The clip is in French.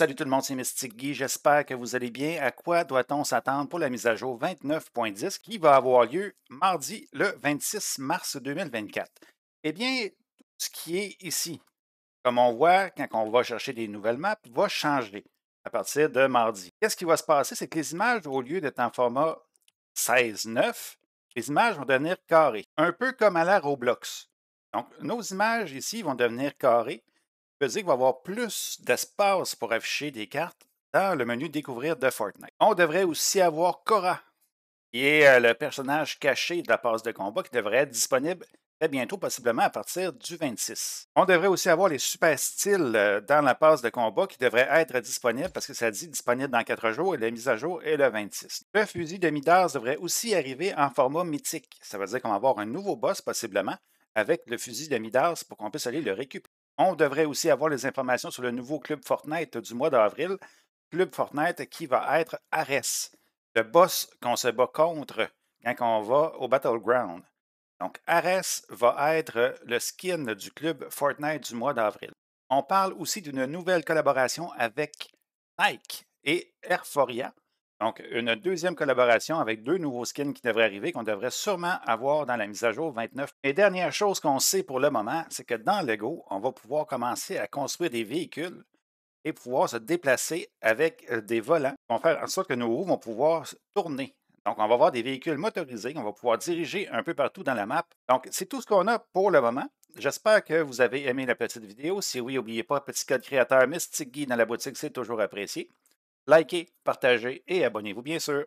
Salut tout le monde, c'est Mystique Guy. J'espère que vous allez bien. À quoi doit-on s'attendre pour la mise à jour 29.10 qui va avoir lieu mardi le 26 mars 2024? Eh bien, tout ce qui est ici, comme on voit quand on va chercher des nouvelles maps, va changer à partir de mardi. Qu'est-ce qui va se passer? C'est que les images, au lieu d'être en format 16.9, les images vont devenir carrées, un peu comme à la Roblox. Donc, nos images ici vont devenir carrées veut dire qu'il va avoir plus d'espace pour afficher des cartes dans le menu Découvrir de Fortnite. On devrait aussi avoir Cora, qui est euh, le personnage caché de la passe de combat qui devrait être disponible très bientôt, possiblement à partir du 26. On devrait aussi avoir les super styles euh, dans la passe de combat qui devraient être disponibles parce que ça dit disponible dans 4 jours et la mise à jour est le 26. Le fusil de Midas devrait aussi arriver en format mythique. Ça veut dire qu'on va avoir un nouveau boss possiblement avec le fusil de Midas pour qu'on puisse aller le récupérer. On devrait aussi avoir les informations sur le nouveau club Fortnite du mois d'avril. Club Fortnite qui va être Ares, le boss qu'on se bat contre quand on va au Battleground. Donc, Ares va être le skin du club Fortnite du mois d'avril. On parle aussi d'une nouvelle collaboration avec Nike et Airforia donc, une deuxième collaboration avec deux nouveaux skins qui devraient arriver, qu'on devrait sûrement avoir dans la mise à jour 29. Et dernière chose qu'on sait pour le moment, c'est que dans Lego, on va pouvoir commencer à construire des véhicules et pouvoir se déplacer avec euh, des volants qui vont faire en sorte que nos roues vont pouvoir tourner. Donc, on va avoir des véhicules motorisés on va pouvoir diriger un peu partout dans la map. Donc, c'est tout ce qu'on a pour le moment. J'espère que vous avez aimé la petite vidéo. Si oui, n'oubliez pas, petit code créateur Mystique Guy dans la boutique, c'est toujours apprécié. Likez, partagez et abonnez-vous bien sûr.